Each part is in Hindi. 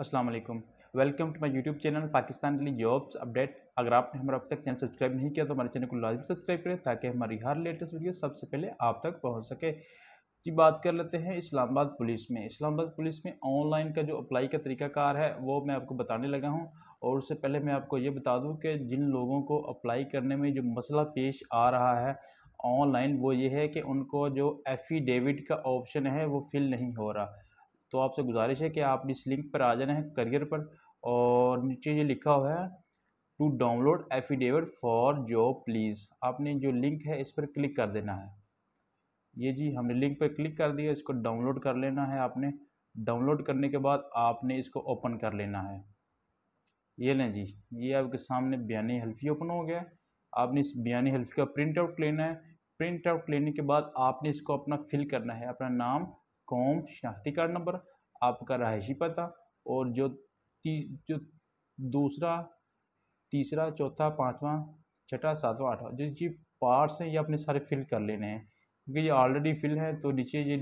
अस्सलाम वालेकुम welcome to my YouTube channel Pakistan के लिए जॉब्स अपडेट अगर आपने हमारा अब तक चैनल सब्सक्राइब नहीं किया तो हमारे चैनल को लाजम सब्सक्राइब करें ताकि हमारी हर लेटेस्ट वीडियो सबसे पहले आप तक पहुंच सके जी बात कर लेते हैं इस्लामाबाद पुलिस में इस्लामाबाद पुलिस में ऑनलाइन का जो अप्लाई का तरीकाकार है वो मैं आपको बताने लगा हूँ और उससे पहले मैं आपको ये बता दूँ कि जिन लोगों को अप्लाई करने में जो मसला पेश आ रहा है ऑनलाइन वो ये है कि उनको जो एफीडेविट का ऑप्शन है वो फिल नहीं हो रहा तो आपसे गुजारिश है कि आप इस लिंक पर आ जाना है करियर पर और नीचे ये लिखा हुआ है to download affidavit for job please आपने जो लिंक है इस पर क्लिक कर देना है ये जी हमने लिंक पर क्लिक कर दिया इसको डाउनलोड कर लेना है आपने डाउनलोड करने के बाद आपने इसको ओपन कर लेना है ये लें जी ये आपके सामने बयानी हल्फी ओपन हो गया आपने इस बयानी हल्फी का प्रिंट आउट लेना है प्रिंट आउट लेने के बाद आपने इसको अपना फिल करना है अपना नाम कौम शनाख्ती कार्ड नंबर आपका रहायशी पता और जो ती जो दूसरा तीसरा चौथा पाँचवा छठा सातवां आठवां जो ये पार्ट्स हैं ये आपने सारे फिल कर लेने हैं क्योंकि ये ऑलरेडी फिल है तो नीचे ये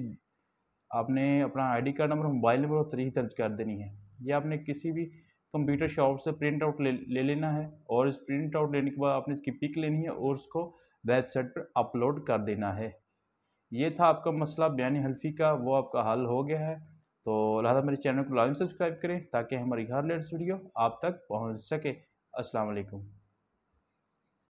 आपने अपना ID card number mobile number और तरीक दर्ज कर देनी है ये आपने किसी भी कंप्यूटर शॉप से प्रिंट आउट ले, ले लेना है और इस प्रिंट आउट लेने के बाद आपने इसकी पिक लेनी है और उसको वेबसाइट पर अपलोड कर देना है ये था आपका मसला बयान हल्फी का वो आपका हल हो गया है तो लिहाजा मेरे चैनल को लाजम सब्सक्राइब करें ताकि हमारी हर लेटेस्ट वीडियो आप तक पहुँच सके असलकम